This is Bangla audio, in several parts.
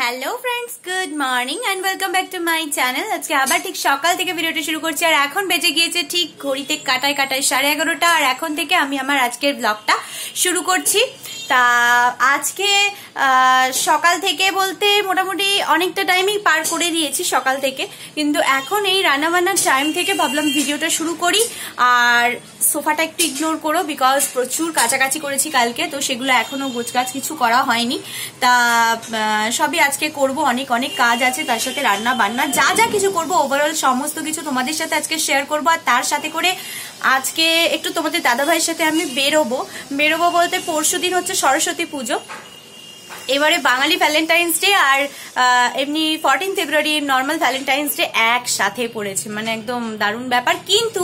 Hello friends good morning and welcome back to my channel আজকে আবার ঠিক সকাল থেকে ভিডিওটা শুরু করছি আর এখন বেজে গিয়েছে ঠিক ঘড়িতে কাটায় কাটায় সাড়ে এগারোটা আর এখন থেকে আমি আমার আজকের ব্লগটা শুরু করছি তা আজকে সকাল থেকে বলতে মোটামুটি অনেকটা টাইমই পার করে দিয়েছি সকাল থেকে কিন্তু এখন এই রান্নাবান্নার টাইম থেকে ভাবলাম ভিডিওটা শুরু করি আর সোফাটা একটু ইগনোর করো বিকজ প্রচুর কাছাকাছি করেছি কালকে তো সেগুলো এখনও গোছগাছ কিছু করা হয়নি তা সবই আজকে করব অনেক অনেক কাজ আছে তার সাথে রান্না বান্না যা যা কিছু করব ওভারঅল সমস্ত কিছু তোমাদের সাথে আজকে শেয়ার করবো আর তার সাথে করে আজকে একটু তোমাদের দাদাভাইয়ের সাথে আমি বেরোবো বেরোবো বলতে পরশু দিন হচ্ছে সরস্বতী পুজো এবারে বাঙালি ভ্যালেন্টাইন্স ডে আর এমনি fourteen February normal Valentine's Day একসাথে পড়েছে মানে একদম দারুণ ব্যাপার কিন্তু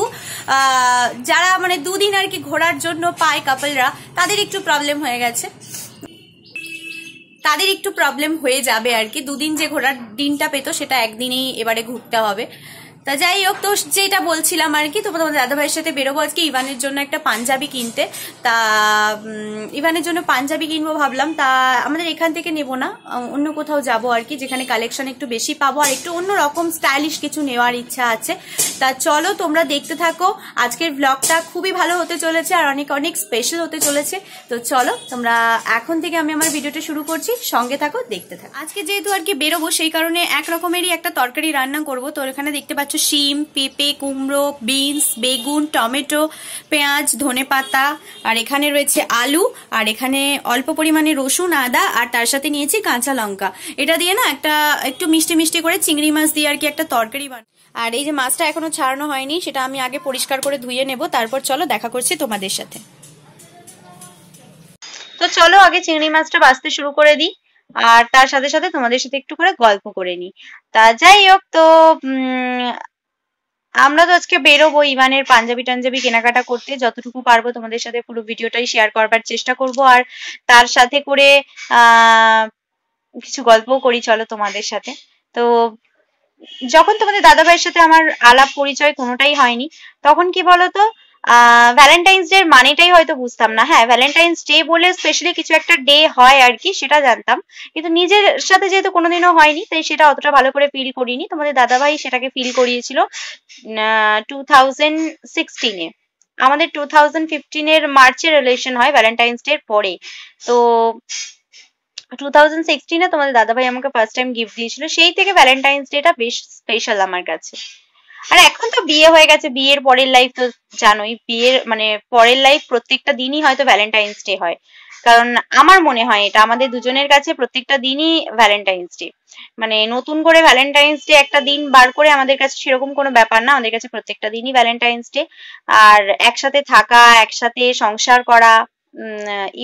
যারা মানে দুদিন আর কি ঘোরার জন্য পায় কাপলরা তাদের একটু প্রবলেম হয়ে গেছে তাদের একটু প্রবলেম হয়ে যাবে আর কি দুদিন যে ঘোরার দিনটা পেত সেটা একদিনেই এবারে ঘুরতে হবে তা যাই হোক তো যেটা বলছিলাম আর কি তো তোমার ভাইয়ের সাথে বেরোবো আজকে ইভানের জন্য একটা পাঞ্জাবি কিনতে তা ইভানের জন্য পাঞ্জাবি কিনবো ভাবলাম তা আমাদের এখান থেকে নেব না অন্য কোথাও যাব আর কি যেখানে কালেকশন একটু বেশি পাবো আর একটু অন্য রকম স্টাইলিশ কিছু নেওয়ার ইচ্ছা আছে তা চলো তোমরা দেখতে থাকো আজকের ব্লগটা খুবই ভালো হতে চলেছে আর অনেক অনেক স্পেশাল হতে চলেছে তো চলো তোমরা এখন থেকে আমি আমার ভিডিওটা শুরু করছি সঙ্গে থাকো দেখতে থাকো আজকে যেহেতু আর কি বেরোবো সেই কারণে এক রকমেরই একটা তরকারি রান্না করব তো এখানে দেখতে পাচ্ছি হচ্ছে শিম পেঁপে কুমড়ো বিনস বেগুন টমেটো পেঁয়াজ ধনে পাতা আর এখানে রয়েছে আলু আর এখানে অল্প পরিমাণে রসুন আদা আর তার সাথে নিয়েছি কাঁচা লঙ্কা এটা দিয়ে না একটা একটু মিষ্টি মিষ্টি করে চিংড়ি মাছ দিয়ে আর কি একটা তরকারি বান আর এই যে মাছটা এখনো ছাড়ানো হয়নি সেটা আমি আগে পরিষ্কার করে ধুয়ে নেব তারপর চলো দেখা করছি তোমাদের সাথে তো চলো আগে চিংড়ি মাছটা বাঁচতে শুরু করে দিই আর তার সাথে সাথে তোমাদের সাথে একটু করে গল্প করে নিই তা যাই হোক তো আমরা তো আজকে বেরোবো ইমানের পাঞ্জাবি টাঞ্জাবি কেনাকাটা করতে যতটুকু পারবো তোমাদের সাথে পুরো ভিডিওটাই শেয়ার করবার চেষ্টা করব আর তার সাথে করে কিছু গল্পও করি চলো তোমাদের সাথে তো যখন তোমাদের দাদা ভাইয়ের সাথে আমার আলাপ পরিচয় কোনোটাই হয়নি তখন কি বলতো ভ্যালেন্টাইন্স ডে এর মানেটাই হয়তো বুঝতাম না হ্যাঁ ভ্যালেন্টাইন্স ডে বলে স্পেশালি কিছু একটা ডে হয় আর কি সেটা জানতাম কিন্তু নিজের সাথে যেহেতু কোনোদিনও হয়নি তাই সেটা অতটা ভালো করে ফিল করিনি তোমাদের দাদাভাই সেটাকে ফিল করিয়েছিল টু থাউজেন্ড সিক্সটিনে আমাদের টু থাউজেন্ড ফিফটিনের মার্চে রিলেশন হয় ভ্যালেন্টাইন্স ডে পরে তো টু থাউজেন্ড সিক্সটিনে তোমাদের দাদাভাই আমাকে ফার্স্ট টাইম গিফট দিয়েছিল সেই থেকে ভ্যালেন্টাইন্স ডেটা বেশ স্পেশাল আমার কাছে আর এখন তো বিয়ে হয়ে গেছে বিয়ের পরের লাইফ তো জানোই বিয়ের মানে পরের লাইফ প্রত্যেকটা দিনই হয়তো ভ্যালেন্টাইন্স ডে হয় কারণ আমার মনে হয় এটা আমাদের দুজনের কাছে প্রত্যেকটা দিনই ভ্যালেন্টাইন্স ডে মানে নতুন করে ভ্যালেন্টাইন্স ডে একটা দিন বার করে আমাদের কাছে সেরকম কোনো ব্যাপার না আমাদের কাছে প্রত্যেকটা দিনই ভ্যালেন্টাইন্স ডে আর একসাথে থাকা একসাথে সংসার করা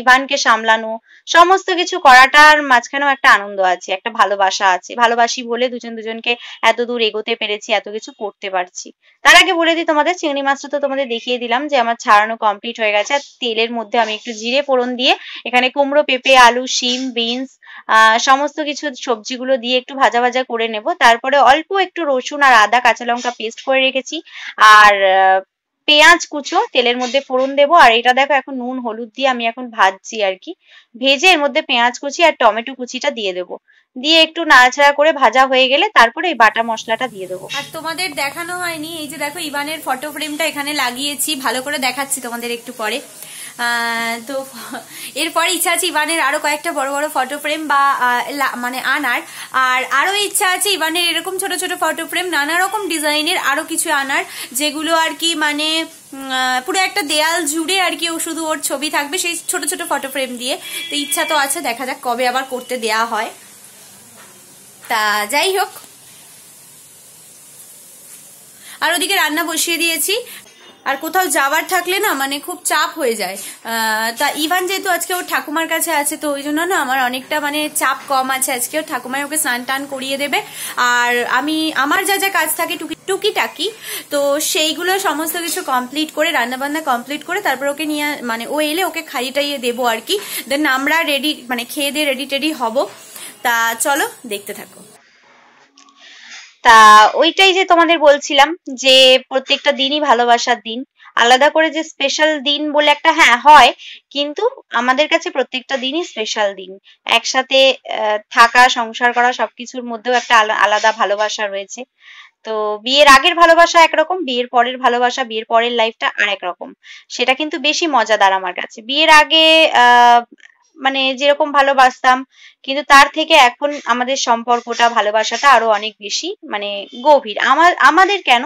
ইভানকে সামলানো সমস্ত কিছু করাটার মাঝখানেও একটা আনন্দ আছে একটা ভালোবাসা আছে ভালোবাসি বলে দুজন দুজনকে এত দূর এগোতে পেরেছি এত কিছু করতে পারছি তার আগে বলে দিই তোমাদের চিংড়ি মাছটা তো তোমাদের দেখিয়ে দিলাম যে আমার ছাড়ানো কমপ্লিট হয়ে গেছে আর তেলের মধ্যে আমি একটু জিরে ফোড়ন দিয়ে এখানে কুমড়ো পেঁপে আলু শিম বিনস সমস্ত কিছু সবজিগুলো দিয়ে একটু ভাজা ভাজা করে নেব তারপরে অল্প একটু রসুন আর আদা কাঁচা লঙ্কা পেস্ট করে রেখেছি আর পেঁয়াজ কুচো তেলের মধ্যে ফোড়ন দেবো আর এটা দেখো এখন নুন হলুদ দিয়ে আমি এখন ভাজছি আর কি ভেজে এর মধ্যে পেঁয়াজ কুচি আর টমেটো কুচিটা দিয়ে দেবো দিয়ে একটু নাড়াচাড়া করে ভাজা হয়ে গেলে তারপরে এই বাটা মশলাটা দিয়ে দেবো আর তোমাদের দেখানো হয়নি এই যে দেখো ইবানের ফটো ফ্রেমটা এখানে লাগিয়েছি ভালো করে দেখাচ্ছি তোমাদের একটু পরে তো এরপরে ইচ্ছা আছে ইবানের আরও কয়েকটা বড় বড় ফটো ফ্রেম বা মানে আনার আর আরও ইচ্ছা আছে ইবানের এরকম ছোট ছোট ফটো ফ্রেম নানা রকম ডিজাইনের আরও কিছু আনার যেগুলো আর কি মানে পুরো একটা দেয়াল জুড়ে আর কি ও শুধু ওর ছবি থাকবে সেই ছোট ছোট ফটো ফ্রেম দিয়ে তো ইচ্ছা তো আছে দেখা যাক কবে আবার করতে দেয়া হয় তা যাই হোক আর ওদিকে রান্না বসিয়ে দিয়েছি আর কোথাও যাওয়ার থাকলে না মানে খুব চাপ হয়ে যায় তা ইভান যেহেতু আজকে ওর ঠাকুমার কাছে আছে তো ওই জন্য না আমার অনেকটা মানে চাপ কম আছে আজকে ওর ঠাকুমায় ওকে স্নান টান করিয়ে দেবে আর আমি আমার যা যা কাজ থাকে টুকি টুকিটাকি তো সেইগুলো সমস্ত কিছু কমপ্লিট করে রান্নাবান্না কমপ্লিট করে তারপর ওকে নিয়ে মানে ও এলে ওকে খাইয়ে টাইয়ে দেবো আর কি দেন আমরা রেডি মানে খেয়ে দিয়ে রেডি টেডি হবো তা চলো দেখতে থাকো তা ওইটাই যে তোমাদের বলছিলাম যে প্রত্যেকটা দিনই ভালোবাসার দিন আলাদা করে যে স্পেশাল দিন বলে একটা হ্যাঁ হয় কিন্তু আমাদের কাছে প্রত্যেকটা দিনই স্পেশাল দিন একসাথে থাকা সংসার করা সবকিছুর মধ্যেও একটা আলাদা ভালোবাসা রয়েছে তো বিয়ের আগের ভালোবাসা একরকম বিয়ের পরের ভালোবাসা বিয়ের পরের লাইফটা আর একরকম সেটা কিন্তু বেশি মজাদার আমার কাছে বিয়ের আগে মানে যেরকম ভালোবাসতাম কিন্তু তার থেকে এখন আমাদের সম্পর্কটা ভালোবাসাটা আরো অনেক বেশি মানে গভীর আমার আমাদের কেন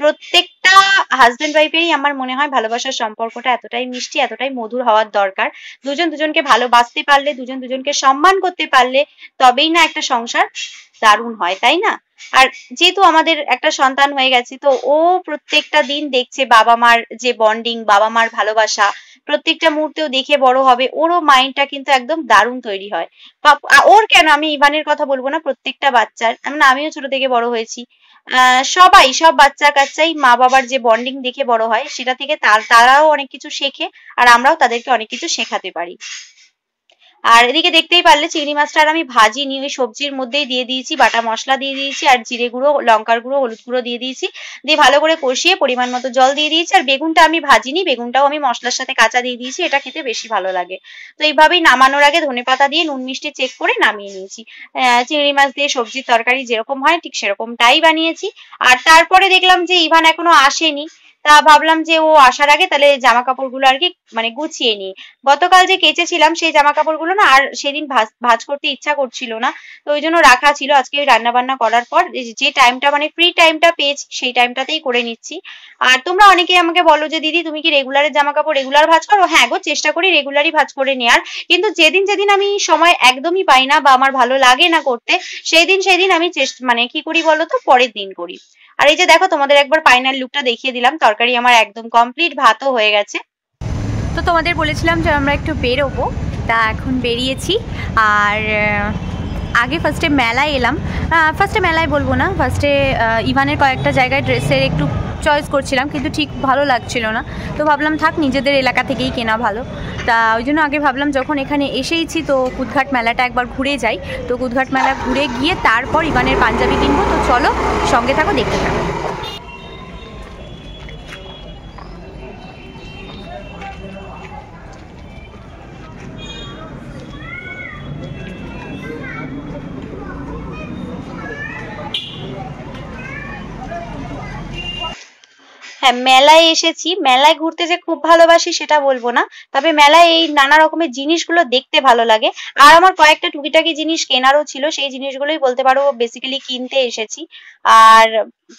প্রত্যেকটা হাজব্যান্ড ওয়াইফেরই আমার মনে হয় ভালোবাসার সম্পর্কটা এতটাই মিষ্টি এতটাই মধুর হওয়ার দরকার দুজন দুজনকে ভালোবাসতে পারলে দুজন দুজনকে সম্মান করতে পারলে তবেই না একটা সংসার দারুণ হয় তাই না আর যেহেতু আমাদের একটা সন্তান হয়ে গেছে তো ও প্রত্যেকটা দিন দেখছে বাবা মার যে বন্ডিং বাবা মার ভালোবাসা প্রত্যেকটা মুহূর্তেও দেখে বড় হবে ওরও মাইন্ডটা কিন্তু একদম দারুণ তৈরি হয় বা ওর কেন আমি ইভানের কথা বলবো না প্রত্যেকটা বাচ্চার মানে আমিও ছোট থেকে বড় হয়েছি সবাই সব বাচ্চা কাচ্চাই মা বাবার যে বন্ডিং দেখে বড় হয় সেটা থেকে তারাও অনেক কিছু শেখে আর আমরাও তাদেরকে অনেক কিছু শেখাতে পারি আর এদিকে দেখতেই পারলে চিংড়ি মাছটা আর আমি নি ওই সবজির মধ্যেই দিয়ে দিয়েছি বাটা মশলা দিয়ে দিয়েছি আর জিরে গুঁড়ো লঙ্কার গুঁড়ো হলুদ গুঁড়ো দিয়ে দিয়েছি দিয়ে ভালো করে কষিয়ে পরিমাণ মতো জল দিয়ে দিয়েছি আর বেগুনটা আমি ভাজিনি বেগুনটাও আমি মশলার সাথে কাঁচা দিয়ে দিয়েছি এটা খেতে বেশি ভালো লাগে তো এইভাবেই নামানোর আগে ধনে পাতা দিয়ে নুন মিষ্টি চেক করে নামিয়ে নিয়েছি চিংড়ি মাছ দিয়ে সবজির তরকারি যেরকম হয় ঠিক সেরকমটাই বানিয়েছি আর তারপরে দেখলাম যে ইভান এখনো আসেনি তা ভাবলাম যে ও আসার আগে তাহলে জামা কাপড়গুলো আর কি মানে গুছিয়ে নিই গতকাল যে কেচেছিলাম সেই জামা কাপড়গুলো না আর সেদিন ভাজ ভাজ করতে ইচ্ছা করছিল না তো ওই জন্য রাখা ছিল আজকে ওই রান্না বান্না করার পর যে টাইমটা মানে ফ্রি টাইমটা পেয়েছি সেই টাইমটাতেই করে নিচ্ছি আর তোমরা অনেকেই আমাকে বলো যে দিদি তুমি কি রেগুলারের জামা কাপড় রেগুলার ভাজ করো হ্যাঁ গো চেষ্টা করি রেগুলারই ভাজ করে নেওয়ার কিন্তু যেদিন যেদিন আমি সময় একদমই পাই না বা আমার ভালো লাগে না করতে সেদিন সেদিন আমি চেষ্টা মানে কি করি বলো তো পরের দিন করি আর এই যে দেখো তোমাদের একবার ফাইনাল লুকটা দেখিয়ে দিলাম তরকারি আমার একদম কমপ্লিট ভাতও হয়ে গেছে তো তোমাদের বলেছিলাম যে আমরা একটু বেরোবো তা এখন বেরিয়েছি আর আগে ফার্স্টে মেলায় এলাম ফার্স্টে মেলায় বলবো না ফার্স্টে ইভানের কয়েকটা জায়গায় ড্রেসের একটু চয়েস করছিলাম কিন্তু ঠিক ভালো লাগছিল না তো ভাবলাম থাক নিজেদের এলাকা থেকেই কেনা ভালো তা ওই জন্য আগে ভাবলাম যখন এখানে এসেইছি তো কুদঘাট মেলাটা একবার ঘুরে যাই তো কুদঘাট মেলা ঘুরে গিয়ে তারপর ইবানের পাঞ্জাবি কিনবো তো চলো সঙ্গে থাকো দেখতে থাকো হ্যাঁ মেলায় এসেছি মেলায় ঘুরতে যে খুব ভালোবাসি সেটা বলবো না তবে মেলায় এই নানা রকমের জিনিসগুলো দেখতে ভালো লাগে আর আমার কয়েকটা টুকিটাকি জিনিস কেনারও ছিল সেই জিনিসগুলোই বলতে পারো বেসিক্যালি কিনতে এসেছি আর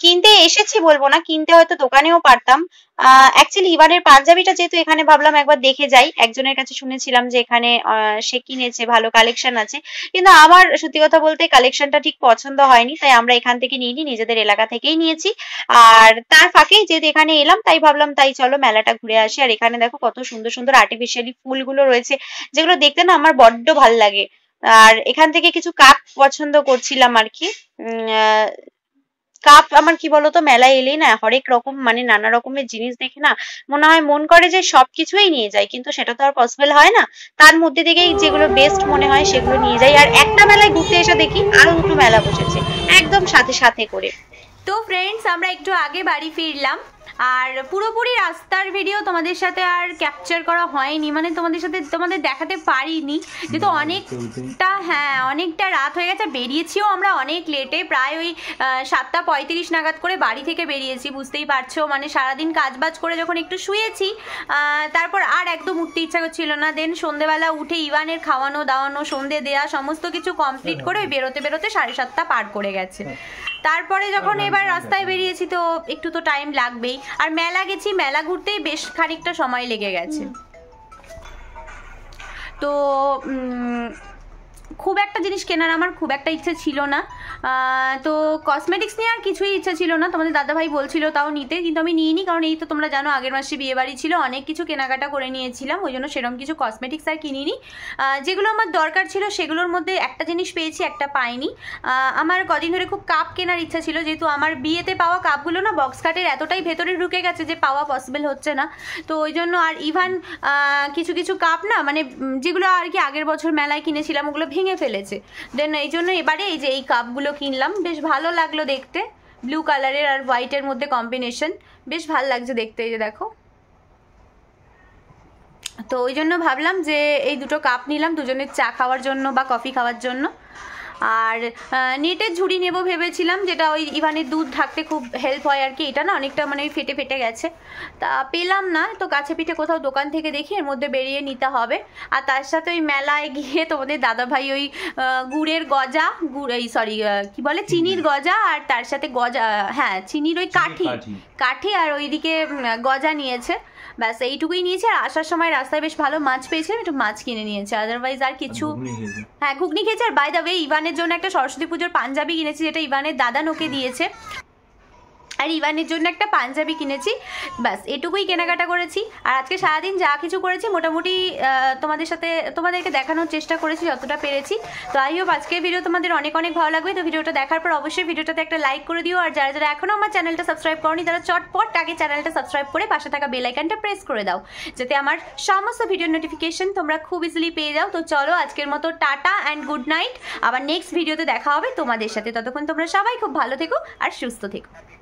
কিনতে এসেছি বলবো না কিনতে হয়তো দোকানেও পারতাম অ্যাকচুয়ালি এবারের পাঞ্জাবিটা যেহেতু এখানে ভাবলাম একবার দেখে যাই একজনের কাছে শুনেছিলাম যে এখানে সে কিনেছে ভালো কালেকশন আছে কিন্তু আমার সত্যি কথা বলতে কালেকশনটা ঠিক পছন্দ হয়নি তাই আমরা এখান থেকে নিইনি নিজেদের এলাকা থেকেই নিয়েছি আর তার ফাঁকেই যেহেতু এখানে এলাম তাই ভাবলাম তাই চলো মেলাটা ঘুরে আসি আর এখানে দেখো কত সুন্দর সুন্দর আর্টিফিশিয়ালি ফুলগুলো রয়েছে যেগুলো দেখতে না আমার বড্ড ভাল লাগে আর এখান থেকে কিছু কাপ পছন্দ করছিলাম আর কি কাপ আমার কি বলতো মেলা এলেই না হরেক রকম মানে নানা রকমের জিনিস দেখে না মনে হয় মন করে যে সবকিছুই নিয়ে যাই কিন্তু সেটা তো আর পসিবল হয় না তার মধ্যে থেকেই যেগুলো বেস্ট মনে হয় সেগুলো নিয়ে যাই আর একটা মেলায় ঘুরতে এসে দেখি আরো দুটো মেলা বসেছে একদম সাথে সাথে করে তো ফ্রেন্ডস আমরা একটু আগে বাড়ি ফিরলাম আর পুরোপুরি রাস্তার ভিডিও তোমাদের সাথে আর ক্যাপচার করা হয়নি মানে তোমাদের সাথে তোমাদের দেখাতে পারিনি যেহেতু অনেকটা হ্যাঁ অনেকটা রাত হয়ে গেছে বেরিয়েছিও আমরা অনেক লেটে প্রায় ওই সাতটা পঁয়ত্রিশ নাগাদ করে বাড়ি থেকে বেরিয়েছি বুঝতেই পারছো মানে সারাদিন কাজবাজ করে যখন একটু শুয়েছি তারপর আর একদম উঠতে ইচ্ছা করছিল না দেন সন্ধেবেলা উঠে ইভানের খাওয়ানো দাওয়ানো সন্ধে দেয়া সমস্ত কিছু কমপ্লিট করে ওই বেরোতে বেরোতে সাড়ে সাতটা পার করে গেছে হ্যাঁ। তারপরে যখন এবার রাস্তায় বেরিয়েছি তো একটু তো টাইম লাগবেই আর মেলা গেছি মেলা ঘুরতেই বেশ খানিকটা সময় লেগে গেছে তো খুব একটা জিনিস কেনার আমার খুব একটা ইচ্ছে ছিল না তো কসমেটিক্স নিয়ে আর কিছুই ইচ্ছা ছিল না তোমাদের দাদাভাই বলছিল তাও নিতে কিন্তু আমি নিইনি কারণ এই তো তোমরা জানো আগের মাসে বিয়েবাড়ি ছিল অনেক কিছু কেনাকাটা করে নিয়েছিলাম ওই জন্য সেরকম কিছু কসমেটিক্স আর কিনিনি যেগুলো আমার দরকার ছিল সেগুলোর মধ্যে একটা জিনিস পেয়েছি একটা পাইনি আমার কদিন ধরে খুব কাপ কেনার ইচ্ছা ছিল যেহেতু আমার বিয়েতে পাওয়া কাপগুলো না বক্স কাটের এতটাই ভেতরে ঢুকে গেছে যে পাওয়া পসিবল হচ্ছে না তো ওই জন্য আর ইভান কিছু কিছু কাপ না মানে যেগুলো আর কি আগের বছর মেলায় কিনেছিলাম ওগুলো ভেঙে ফেলেছে দেন এই জন্য এবারে এই যে এই কাপগুলো কিনলাম বেশ ভালো লাগলো দেখতে ব্লু কালারের আর হোয়াইটের মধ্যে কম্বিনেশন বেশ ভালো লাগছে দেখতে এই যে দেখো তো ওই জন্য ভাবলাম যে এই দুটো কাপ নিলাম দুজনের চা খাওয়ার জন্য বা কফি খাওয়ার জন্য আর নেটের ঝুড়ি নেব ভেবেছিলাম যেটা ওই ইভানের দুধ ঢাকতে খুব হেল্প হয় আর কি এটা না অনেকটা মানে ফেটে ফেটে গেছে তা পেলাম না তো কাছে পিঠে কোথাও দোকান থেকে দেখি এর মধ্যে বেরিয়ে নিতে হবে আর তার সাথে ওই মেলায় গিয়ে তোমাদের দাদাভাই ওই গুড়ের গজা গুড় এই সরি কি বলে চিনির গজা আর তার সাথে গজা হ্যাঁ চিনির ওই কাঠি কাঠি আর ওইদিকে গজা নিয়েছে ব্যাস এইটুকুই নিয়েছি আর আসার সময় রাস্তায় বেশ ভালো মাছ পেয়েছিলাম একটু মাছ কিনে নিয়েছি আদারওয়াইজ আর কিছু হ্যাঁ ঘুগনি খেয়েছি আর বাই দা ওয়ে ইভানের জন্য একটা সরস্বতী পুজোর পাঞ্জাবি কিনেছি যেটা ইভানের দাদা নোকে দিয়েছে আর ইভানের জন্য একটা পাঞ্জাবি কিনেছি ব্যাস এটুকুই কেনাকাটা করেছি আর আজকে সারাদিন যা কিছু করেছি মোটামুটি তোমাদের সাথে তোমাদেরকে দেখানোর চেষ্টা করেছি যতটা পেরেছি তো আই হোপ আজকের ভিডিও তোমাদের অনেক অনেক ভালো লাগবে তো ভিডিওটা দেখার পর অবশ্যই ভিডিওটাতে একটা লাইক করে দিও আর যারা যারা এখনও আমার চ্যানেলটা সাবস্ক্রাইব করনি তারা চটপট আগে চ্যানেলটা সাবস্ক্রাইব করে পাশে থাকা বেলাইকানটা প্রেস করে দাও যাতে আমার সমস্ত ভিডিও নোটিফিকেশন তোমরা খুব ইজিলি পেয়ে যাও তো চলো আজকের মতো টাটা অ্যান্ড গুড নাইট আবার নেক্সট ভিডিওতে দেখা হবে তোমাদের সাথে ততক্ষণ তোমরা সবাই খুব ভালো থেকো আর সুস্থ থেকো